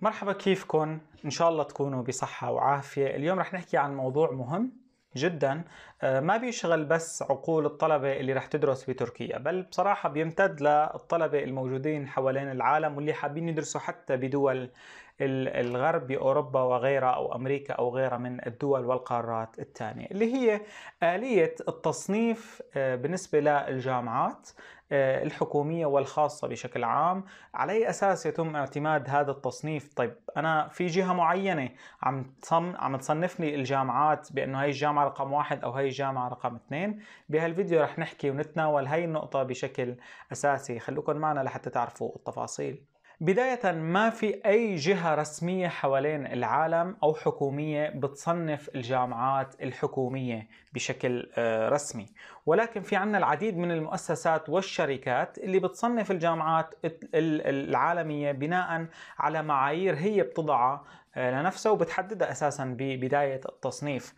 مرحبا كيفكم؟ ان شاء الله تكونوا بصحة وعافية اليوم رح نحكي عن موضوع مهم جدا آه، ما بيشغل بس عقول الطلبة اللي رح تدرس بتركيا بل بصراحة بيمتد للطلبة الموجودين حوالين العالم واللي حابين يدرسوا حتى بدول الغرب بأوروبا وغيرها أو أمريكا أو غيرها من الدول والقارات الثانية اللي هي آلية التصنيف آه، بالنسبة للجامعات آه، الحكومية والخاصة بشكل عام على أي أساس يتم اعتماد هذا التصنيف طيب أنا في جهة معينة عم تصن... عم تصنفني الجامعات بأنه هاي الجامعة رقم واحد أو هاي الجامعة رقم اثنين بهالفيديو رح نحكي ونتناول هاي النقطة بشكل أساسي خلوكم معنا لحتى تعرفوا التفاصيل بداية ما في أي جهة رسمية حوالين العالم أو حكومية بتصنف الجامعات الحكومية بشكل آه، رسمي ولكن في عنا العديد من المؤسسات والشركات اللي بتصنف الجامعات العالمية بناء على معايير هي بتضعها آه، لنفسها وبتحددها أساسا ببداية التصنيف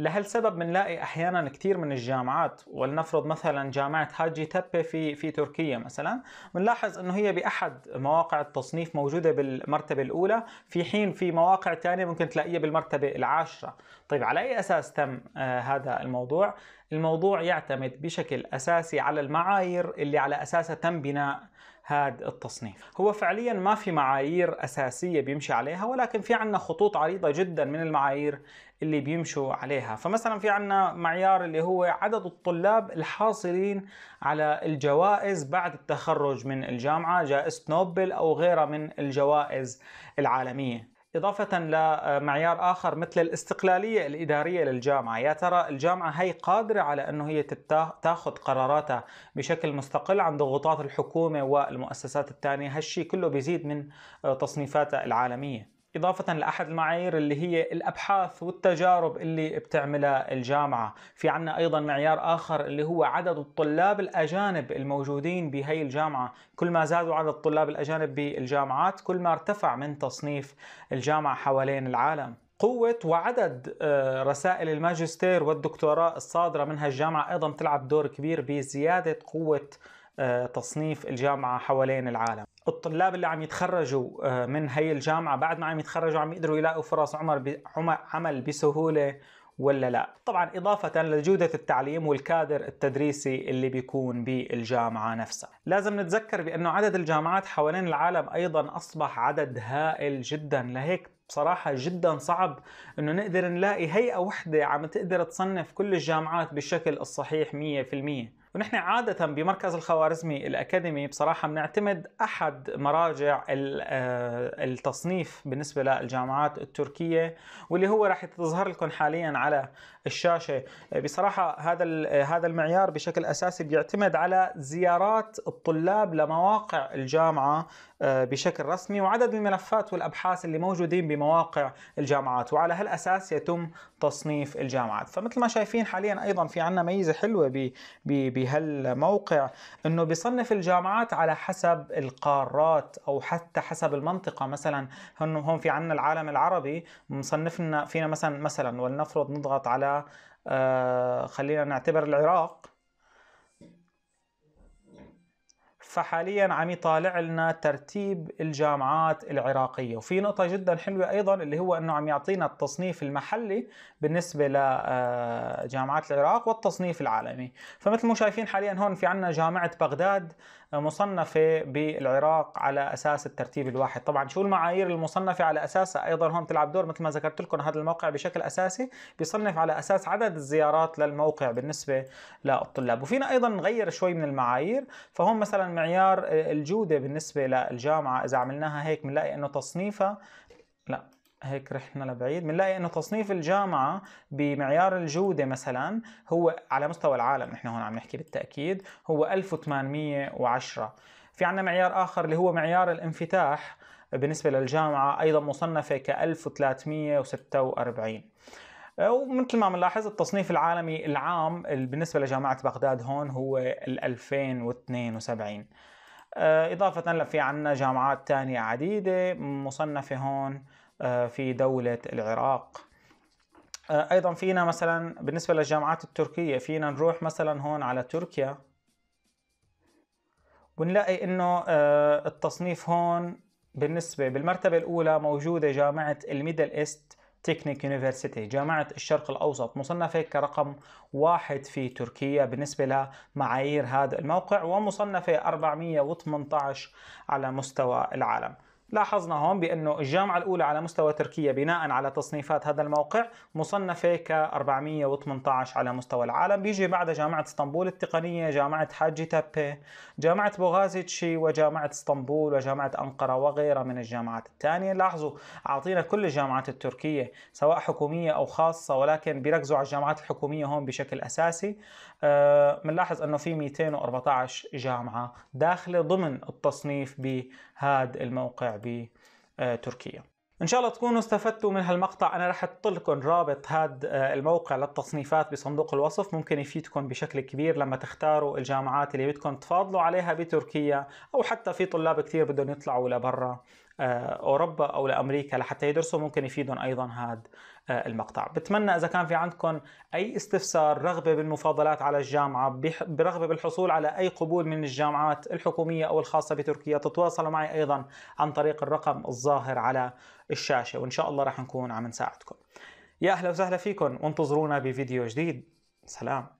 لهالسبب بنلاقي احيانا كثير من الجامعات ولنفرض مثلا جامعه هاجي تبه في في تركيا مثلا بنلاحظ انه هي باحد مواقع التصنيف موجوده بالمرتبه الاولى في حين في مواقع ثانيه ممكن تلاقيها بالمرتبه العاشره طيب على اي اساس تم آه هذا الموضوع الموضوع يعتمد بشكل اساسي على المعايير اللي على اساسها تم بناء هذا التصنيف هو فعليا ما في معايير أساسية بيمشي عليها ولكن في عنا خطوط عريضة جدا من المعايير اللي بيمشوا عليها فمثلا في عنا معيار اللي هو عدد الطلاب الحاصلين على الجوائز بعد التخرج من الجامعة جائزة نوبل أو غيرها من الجوائز العالمية إضافة لمعيار آه، آخر مثل الاستقلالية الإدارية للجامعة يا ترى الجامعة هي قادرة على أنه هي تاخذ قراراتها بشكل مستقل عن ضغوطات الحكومة والمؤسسات الثانية هالشي كله بيزيد من آه، تصنيفاتها العالمية إضافة لأحد المعايير اللي هي الأبحاث والتجارب اللي بتعملها الجامعة في عنا أيضا معيار آخر اللي هو عدد الطلاب الأجانب الموجودين بهي الجامعة كل ما زادوا عدد الطلاب الأجانب بالجامعات كل ما ارتفع من تصنيف الجامعة حوالين العالم قوة وعدد آه، رسائل الماجستير والدكتوراه الصادرة منها الجامعة أيضا تلعب دور كبير بزيادة قوة آه، تصنيف الجامعة حوالين العالم الطلاب اللي عم يتخرجوا آه، من هي الجامعه بعد ما عم يتخرجوا عم يقدروا يلاقوا فرص عمر عمل بسهوله ولا لا طبعا إضافة لجودة التعليم والكادر التدريسي اللي بيكون بالجامعة نفسها لازم نتذكر بأنه عدد الجامعات حوالين العالم أيضا أصبح عدد هائل جدا لهيك بصراحة جدا صعب انه نقدر نلاقي هيئة وحدة عم تقدر تصنف كل الجامعات بالشكل الصحيح 100% ونحن عادة بمركز الخوارزمي الأكاديمي بصراحة بنعتمد أحد مراجع آه، التصنيف بالنسبة للجامعات التركية واللي هو راح تظهر لكم حاليا على الشاشة بصراحة هذا هذا المعيار بشكل أساسي بيعتمد على زيارات الطلاب لمواقع الجامعة آه، بشكل رسمي وعدد الملفات والأبحاث اللي موجودين بمواقع الجامعات وعلى هالأساس يتم تصنيف الجامعات فمثل ما شايفين حاليا أيضا في عنا ميزة حلوة بهالموقع أنه بيصنف الجامعات على حسب القارات أو حتى حسب المنطقة مثلا هون في عنا العالم العربي مصنفنا فينا مثلا مثلا ولنفرض نضغط على آه، خلينا نعتبر العراق فحاليا عم يطالع لنا ترتيب الجامعات العراقيه وفي نقطه جدا حلوه ايضا اللي هو انه عم يعطينا التصنيف المحلي بالنسبه لجامعات آه، العراق والتصنيف العالمي فمثل ما شايفين حاليا هون في عندنا جامعه بغداد آه، مصنفه بالعراق على اساس الترتيب الواحد طبعا شو المعايير المصنفه على اساسها ايضا هون بتلعب دور مثل ما ذكرت لكم هذا الموقع بشكل اساسي بيصنف على اساس عدد الزيارات للموقع بالنسبه للطلاب وفينا ايضا نغير شوي من المعايير فهون مثلا معيار الجوده بالنسبه للجامعه اذا عملناها هيك بنلاقي انه تصنيفها لا هيك رحنا لبعيد بنلاقي انه تصنيف الجامعه بمعيار الجوده مثلا هو على مستوى العالم نحن هون عم نحكي بالتاكيد هو 1810 في عندنا معيار اخر اللي هو معيار الانفتاح بالنسبه للجامعه ايضا مصنفه ك 1346 آه، ومثل ما بنلاحظ التصنيف العالمي العام بالنسبه لجامعه بغداد هون هو ال 2072 آه، إضافة لفي عنا جامعات تانية عديدة مصنفة هون آه، في دولة العراق أيضا فينا مثلا بالنسبة للجامعات التركية فينا نروح مثلا هون على تركيا ونلاقي إنه التصنيف هون بالنسبة بالمرتبة الأولى موجودة جامعة الميدل إيست تكنيك يونيفرسيتي جامعة الشرق الأوسط مصنفة كرقم واحد في تركيا بالنسبة لمعايير هذا الموقع ومصنفة 418 على مستوى العالم لاحظنا هون بأنه الجامعة الأولى على مستوى تركيا بناء على تصنيفات هذا الموقع مصنفة ك 418 على مستوى العالم بيجي بعد جامعة اسطنبول التقنية جامعة حاجي تابي جامعة بوغازيتشي وجامعة اسطنبول وجامعة أنقرة وغيرها من الجامعات الثانية لاحظوا أعطينا كل الجامعات التركية سواء حكومية أو خاصة ولكن بيركزوا على الجامعات الحكومية هون بشكل أساسي بنلاحظ أه أنه في 214 جامعة داخلة ضمن التصنيف بهذا الموقع بتركيا ان شاء الله تكونوا استفدتوا من هالمقطع انا رح احط لكم رابط هذا آه، الموقع للتصنيفات بصندوق الوصف ممكن يفيدكم بشكل كبير لما تختاروا الجامعات اللي بدكم تفاضلوا عليها بتركيا او حتى في طلاب كثير بدهم يطلعوا لبرا آه، اوروبا او لامريكا لحتى يدرسوا ممكن يفيدهم ايضا هذا آه، المقطع بتمنى اذا كان في عندكم اي استفسار رغبه بالمفاضلات على الجامعه برغبه بالحصول على اي قبول من الجامعات الحكوميه او الخاصه بتركيا تتواصلوا معي ايضا عن طريق الرقم الظاهر على الشاشه وان شاء الله راح نكون عم نساعدكم يا اهلا وسهلا فيكم وانتظرونا بفيديو جديد سلام